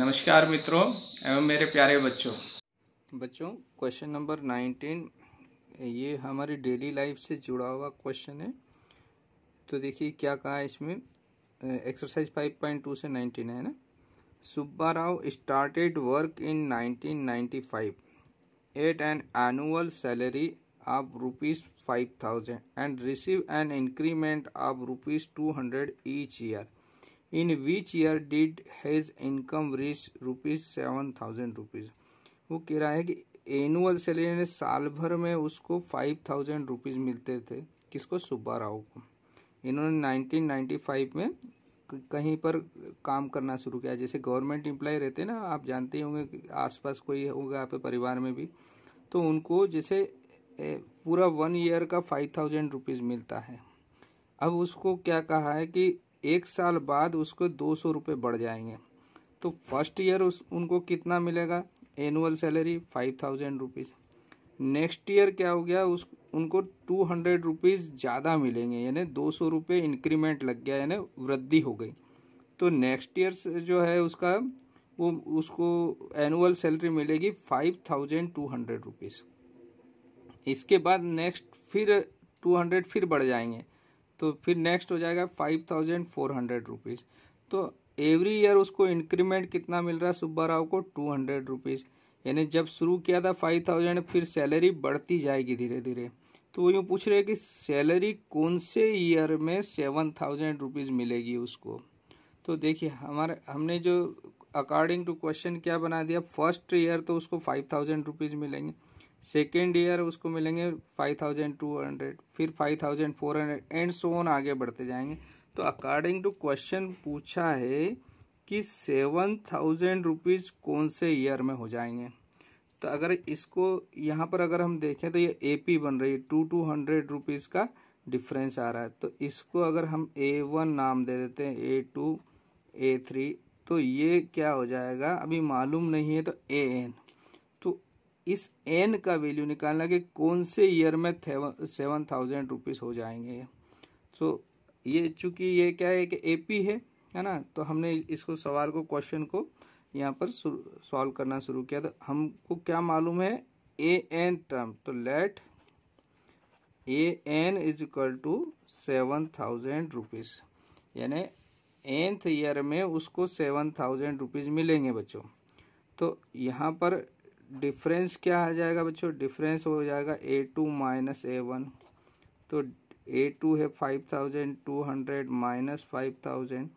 नमस्कार मित्रों एवं मेरे प्यारे बच्चों बच्चों क्वेश्चन नंबर नाइनटीन ये हमारी डेली लाइफ से जुड़ा हुआ क्वेश्चन है तो देखिए क्या कहा है इसमें एक्सरसाइज फाइव पॉइंट टू से नाइनटीन है ना Subba Rao started work in nineteen ninety five at an annual salary rupees five thousand and receive an increment of rupees two hundred each year in which year did his income reach rupees seven thousand rupees वो कह रहा है कि annual salary ने साल भर में उसको फाइव थाउजेंड रुपीज़ मिलते थे किसको सुब्बा राव को इन्होंने 1995 में कहीं पर काम करना शुरू किया जैसे गवर्नमेंट एम्प्लॉय रहते ना आप जानते ही होंगे आसपास कोई होगा आपके परिवार में भी तो उनको जैसे पूरा वन ईयर का फाइव थाउजेंड रुपीज़ मिलता है अब उसको क्या कहा है कि एक साल बाद उसको दो सौ रुपये बढ़ जाएंगे तो फर्स्ट ईयर उस उनको कितना मिलेगा annual salary five thousand rupees next year क्या हो गया उस उनको टू हंड्रेड रुपीज़ ज़्यादा मिलेंगे यानी दो सौ रुपये इंक्रीमेंट लग गया यानी वृद्धि हो गई तो नेक्स्ट ईयर से जो है उसका वो उसको एनुअल सैलरी मिलेगी five thousand two hundred rupees इसके बाद नेक्स्ट फिर टू हंड्रेड फिर बढ़ जाएंगे तो फिर नेक्स्ट हो जाएगा five thousand four hundred rupees तो एवरी ईयर उसको इंक्रीमेंट कितना मिल रहा है सुब्बा राव को टू हंड्रेड रुपीज़ यानी जब शुरू किया था फाइव थाउजेंड फिर सैलरी बढ़ती जाएगी धीरे धीरे तो वो यूँ पूछ रहे हैं कि सैलरी कौन से ईयर में सेवन थाउजेंड रुपीज़ मिलेगी उसको तो देखिए हमारे हमने जो अकॉर्डिंग टू क्वेश्चन क्या बना दिया फर्स्ट ईयर तो उसको फाइव थाउजेंड रुपीज़ मिलेंगे सेकेंड ईयर उसको मिलेंगे फाइव थाउजेंड टू हंड्रेड फिर five thousand four hundred and so on आगे बढ़ते जाएंगे तो अकॉर्डिंग टू क्वेश्चन पूछा है कि सेवन थाउजेंड रुपीज़ कौन से ईयर में हो जाएंगे तो अगर इसको यहाँ पर अगर हम देखें तो ये ए पी बन रही है टू टू हंड्रेड रुपीज़ का डिफरेंस आ रहा है तो इसको अगर हम ए वन नाम दे देते हैं ए टू ए थ्री तो ये क्या हो जाएगा अभी मालूम नहीं है तो ए एन इस एन का वैल्यू निकालना कि कौन से ईयर में सेवन थाउजेंड रुपीज़ हो जाएंगे सो so, ये चूंकि ये क्या है कि ए पी है है ना तो हमने इसको सवाल को क्वेश्चन को यहाँ पर सॉल्व करना शुरू किया तो हमको क्या मालूम है ए एन टर्म तो let A N is equal to seven thousand rupees यानी एंथ ईयर में उसको सेवन थाउजेंड रुपीज़ मिलेंगे बच्चों तो यहाँ पर डिफरेंस क्या आ जाएगा बच्चों डिफरेंस हो जाएगा A two minus A one तो ए टू है five thousand two hundred minus five thousand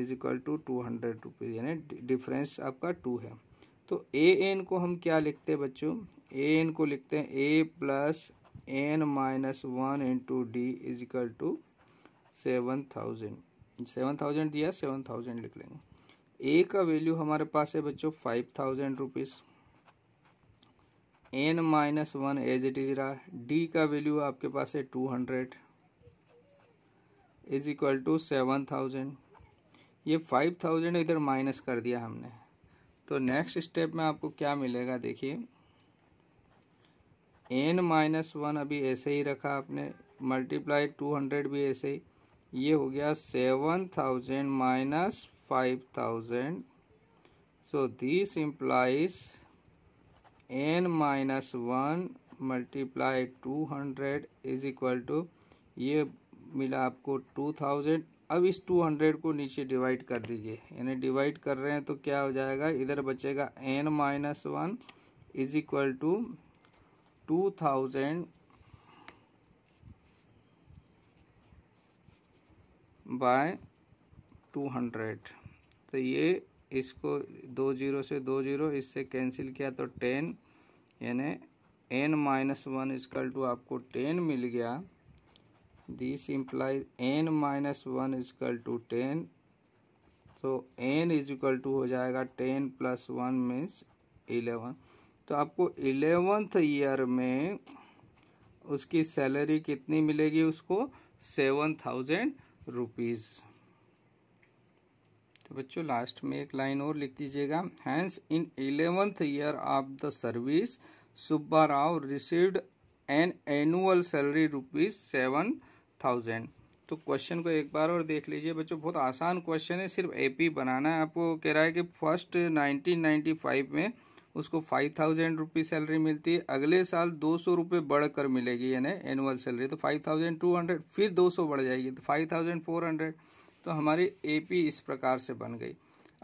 is equal to two hundred rupees यानी डिफरेंस आपका टू है तो ए एन को हम क्या लिखते हैं बच्चों ए एन को लिखते हैं a plus n minus one into d is equal to seven thousand seven thousand दिया सेवन थाउजेंड लिख लेंगे ए का वैल्यू हमारे पास है बच्चों five thousand rupees n minus one as it is रहा डी का वैल्यू आपके पास है two hundred is equal to seven thousand ये फाइव थाउजेंड इधर माइनस कर दिया हमने तो नेक्स्ट स्टेप में आपको क्या मिलेगा देखिए एन माइनस वन अभी ऐसे ही रखा आपने मल्टीप्लाई टू हंड्रेड भी ऐसे ही ये हो गया seven thousand minus 5000 so this implies n minus 1 multiply two hundred is equal to ये मिला आपको टू थाउजेंड अब इस टू हंड्रेड को नीचे डिवाइड कर दीजिए यानी डिवाइड कर रहे हैं तो क्या हो जाएगा इधर बचेगा n minus one is equal to two thousand by two hundred तो ये इसको दो जीरो से दो जीरो इससे कैंसिल किया तो टेन यानी n minus one is equal to आपको टेन मिल गया this implies n minus one is equal to ten तो एन इज इक्वल टू हो जाएगा ten plus one means eleven तो आपको इलेवंथ ईयर में उसकी सैलरी कितनी मिलेगी उसको सेवन थाउजेंड रुपीज़ तो बच्चों लास्ट में एक लाइन और लिख दीजिएगा hence in eleventh year of the service Subba Rao received an annual salary rupees seven thousand तो क्वेश्चन को एक बार और देख लीजिए बच्चों बहुत आसान क्वेश्चन है सिर्फ एपी बनाना है आपको कह रहा है कि फर्स्ट 1995 में उसको फाइव थाउजेंड रुपीज़ सैलरी मिलती है अगले साल दो सौ रुपये बढ़ कर मिलेगी यानी एनुअल सैलरी तो फाइव थाउजेंड टू हंड्रेड फिर दो सौ बढ़ जाएगी तो फाइव थाउजेंड फोर हंड्रेड तो हमारी एपी इस प्रकार से बन गई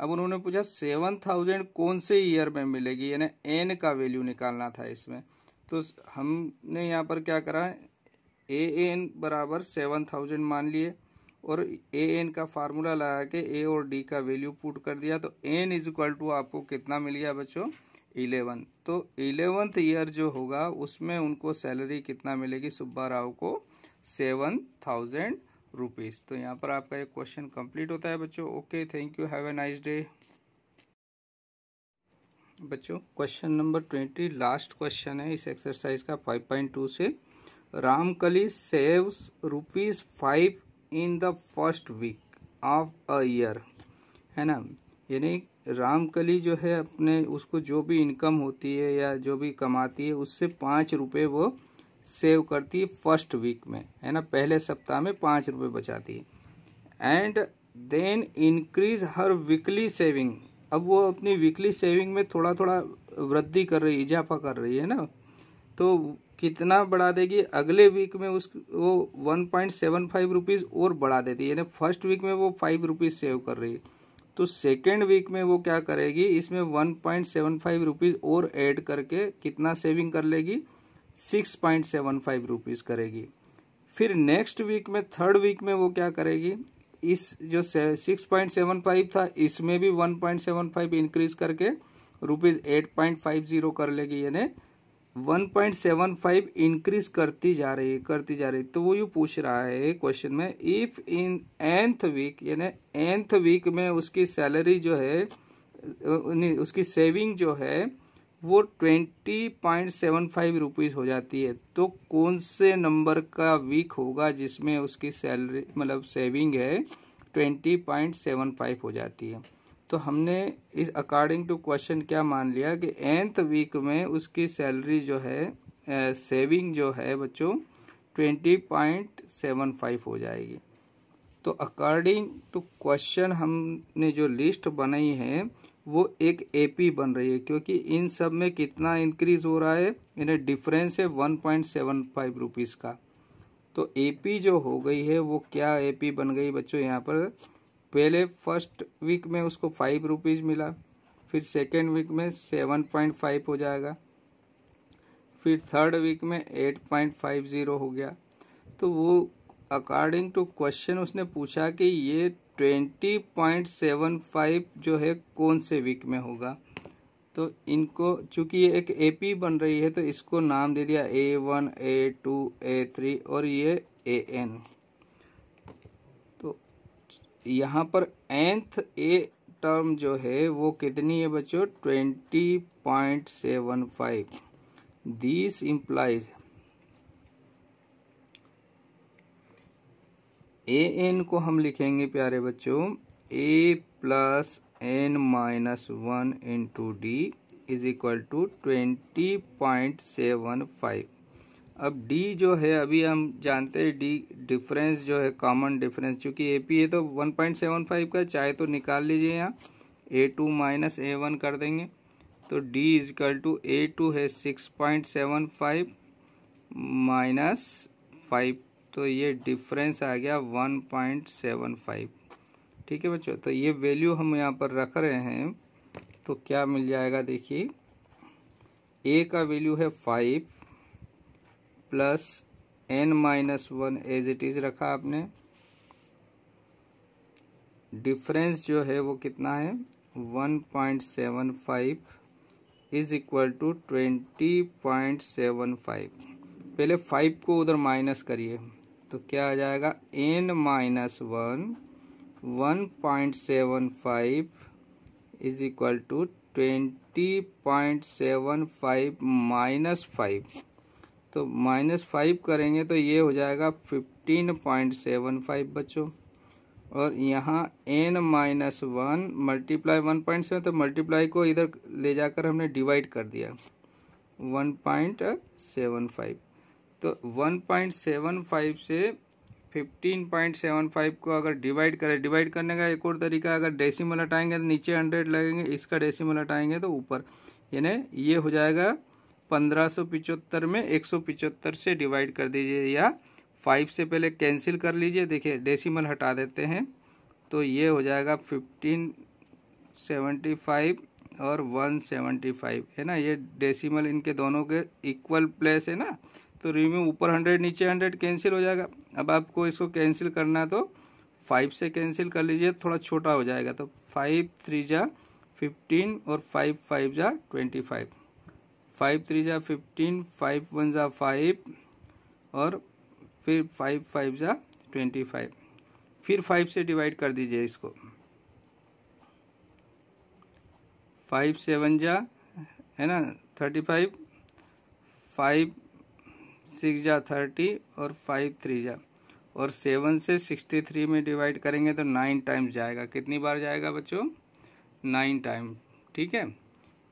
अब उन्होंने पूछा सेवन थाउजेंड कौन से ईयर में मिलेगी यानी एन का वैल्यू निकालना था इसमें तो हमने यहाँ पर क्या करा ए एन बराबर सेवन थाउजेंड मान लिए और ए एन का फार्मूला लगा के ए और डी का वैल्यू पुट कर दिया तो एन इज इक्वल टू आपको कितना मिल गया बच्चों इलेवन तो इलेवंथ ईयर जो होगा उसमें उनको सैलरी कितना मिलेगी सुब्बा राव को सेवन थाउजेंड रुपीज़ तो यहाँ पर आपका एक क्वेश्चन कंप्लीट होता है बच्चों okay thank you have a nice day बच्चों question number twenty last question है इस एक्सरसाइज का फाइव पॉइंट टू से Ramkali saves rupees five in the first week of a year है ना यानी रामकली जो है अपने उसको जो भी इनकम होती है या जो भी कमाती है उससे पाँच रुपये वो सेव करती है फर्स्ट वीक में है ना पहले सप्ताह में पाँच रुपये बचाती है एंड देन इंक्रीज हर वीकली सेविंग अब वो अपनी वीकली सेविंग में थोड़ा थोड़ा वृद्धि कर रही इजाफा कर रही है ना तो कितना बढ़ा देगी अगले वीक में उस वो one point seven five rupees और बढ़ा देती है यानी फर्स्ट वीक में वो फाइव रुपीज़ सेव कर रही तो सेकेंड वीक में वो क्या करेगी इसमें one point seven five rupees और ऐड करके कितना सेविंग कर लेगी six point seven five rupees करेगी फिर नेक्स्ट वीक में थर्ड वीक में वो क्या करेगी इस जो सिक्स पॉइंट सेवन फाइव था इसमें भी one point seven five increase करके rupees eight point five zero कर लेगी यानी one point seven five increase करती जा रही है करती जा रही तो वो यू पूछ रहा है क्वेश्चन में इफ़ इन एंथ वीक यानी एंथ वीक में उसकी सैलरी जो है उसकी सेविंग जो है वो twenty point seven five rupees हो जाती है तो कौन से नंबर का वीक होगा जिसमें उसकी सैलरी मतलब सेविंग है ट्वेंटी पॉइंट सेवन फाइव हो जाती है तो हमने इस अकॉर्डिंग टू क्वेश्चन क्या मान लिया कि एंथ वीक में उसकी सैलरी जो है सेविंग जो है बच्चों ट्वेंटी पॉइंट सेवन फाइव हो जाएगी तो अकॉर्डिंग टू क्वेश्चन हमने जो लिस्ट बनाई है वो एक पी बन रही है क्योंकि इन सब में कितना इंक्रीज हो रहा है इन्हें डिफरेंस है one point seven five rupees का तो पी जो हो गई है वो क्या पी बन गई बच्चों यहाँ पर पहले फर्स्ट वीक में उसको फाइव रुपीज़ मिला फिर सेकेंड वीक में सेवन पॉइंट फाइव हो जाएगा फिर थर्ड वीक में एट पॉइंट फाइव ज़ीरो हो गया तो वो अकॉर्डिंग टू क्वेश्चन उसने पूछा कि ये ट्वेंटी पॉइंट सेवन फाइव जो है कौन से वीक में होगा तो इनको चूंकि ये एक ए पी बन रही है तो इसको नाम दे दिया a one a two a three और ये ए एन तो यहाँ पर एंथ ए टर्म जो है वो कितनी है बच्चों twenty point seven five this implies a n को हम लिखेंगे प्यारे बच्चों a plus n minus one into d is equal to twenty point seven five अब डी जो है अभी हम जानते हैं डी डिफरेंस जो है कॉमन डिफरेंस चूँकि ए पी है तो वन पॉइंट सेवन फाइव का चाहे तो निकाल लीजिए यहाँ a two minus A one कर देंगे तो d is equal to a two है six point seven five minus five तो ये डिफरेंस आ गया 1.75 ठीक है बच्चों तो ये वैल्यू हम यहाँ पर रख रहे हैं तो क्या मिल जाएगा देखिए ए का वैल्यू है five plus n minus one as it is रखा आपने डिफरेंस जो है वो कितना है 1.75 इज इक्वल टू फाइव पहले 5 को उधर माइनस करिए तो क्या आ जाएगा n minus one one point seven five is equal to twenty point seven five minus five तो माइनस फाइव करेंगे तो ये हो जाएगा फिफ्टीन पॉइंट सेवन फाइव बच्चों और यहाँ n minus one multiply one point seven तो मल्टीप्लाई को इधर ले जाकर हमने डिवाइड कर दिया वन पॉइंट सेवन फाइव तो 1.75 से 15.75 को अगर डिवाइड करें डिवाइड करने का एक और तरीका अगर डेसिमल हटाएंगे तो नीचे हंड्रेड लगेंगे इसका डेसिमल हटाएंगे तो ऊपर यानी ये हो जाएगा पंद्रह में एक से डिवाइड कर दीजिए या फाइव से पहले कैंसिल कर लीजिए देखिए डेसिमल हटा देते हैं तो ये हो जाएगा फिफ्टीन सेवेंटी फाइव और वन सेवेंटी फाइव है ना ये डेसिमल इनके दोनों के इक्वल प्लेस है ना तो रिम्यू ऊपर हंड्रेड नीचे हंड्रेड कैंसिल हो जाएगा अब आपको इसको कैंसिल करना है तो फाइव से कैंसिल कर लीजिए थोड़ा छोटा हो जाएगा तो फाइव थ्री जा फिफ्टीन और फाइव फाइव जा ट्वेंटी फाइव फाइव थ्री जा फिफ्टीन फाइव वन जा फाइव और फिर फाइव फाइव जा ट्वेंटी फाइव फिर फाइव से डिवाइड कर दीजिए इसको फाइव सेवन जा है ना थर्टी फाइव फाइव सिक्स जा थर्टी और फाइव थ्री जा और सेवन से सिक्सटी थ्री में डिवाइड करेंगे तो नाइन टाइम्स जाएगा कितनी बार जाएगा बच्चों नाइन टाइम ठीक है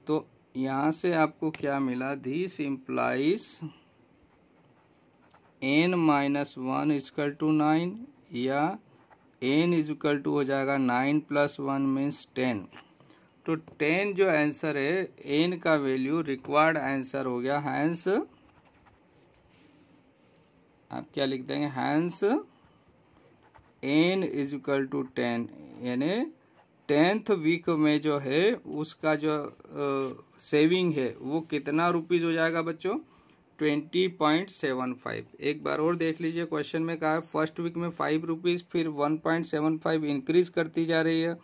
तो यहाँ से आपको क्या मिला this implies n minus one is equal to nine या एन इजकल टू हो जाएगा nine plus one means ten तो टेन जो आंसर है एन का वैल्यू रिक्वायर्ड आंसर हो गया हैंस आप क्या लिख देंगे hence n is equal to ten यानी टेंथ वीक में जो है उसका जो आ, सेविंग है वो कितना रुपीज़ हो जाएगा बच्चों ट्वेंटी पॉइंट सेवन फाइव एक बार और देख लीजिए क्वेश्चन में कहा है फर्स्ट वीक में फाइव रुपीज़ फिर one point seven five increase करती जा रही है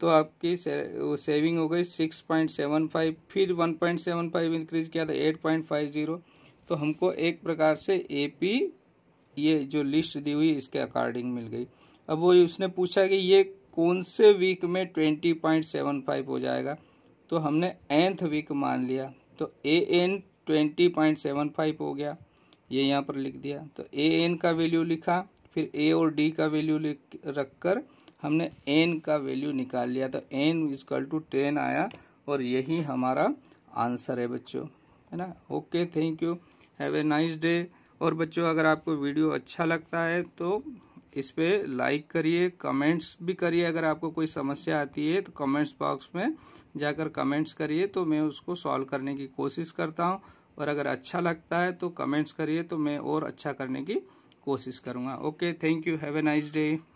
तो आपकी से, सेविंग हो गई सिक्स पॉइंट सेवन फाइव फिर one point seven five increase किया था एट पॉइंट फाइव जीरो तो हमको एक प्रकार से ए पी ये जो लिस्ट दी हुई इसके अकॉर्डिंग मिल गई अब वो उसने पूछा कि ये कौन से वीक में ट्वेंटी पॉइंट सेवन फाइव हो जाएगा तो हमने एंथ वीक मान लिया तो ए n twenty point seven five हो गया ये यहाँ पर लिख दिया तो ए एन का वैल्यू लिखा फिर ए और डी का वैल्यू लिख रख कर हमने एन का वैल्यू निकाल लिया तो एन इजकल टू टेन आया और यही हमारा आंसर है बच्चों है ना okay thank you have a nice day और बच्चों अगर आपको वीडियो अच्छा लगता है तो इस पर लाइक करिए कमेंट्स भी करिए अगर आपको कोई समस्या आती है तो कमेंट्स बॉक्स में जाकर कमेंट्स करिए तो मैं उसको सॉल्व करने की कोशिश करता हूँ और अगर अच्छा लगता है तो कमेंट्स करिए तो मैं और अच्छा करने की कोशिश करूँगा okay thank you have a nice day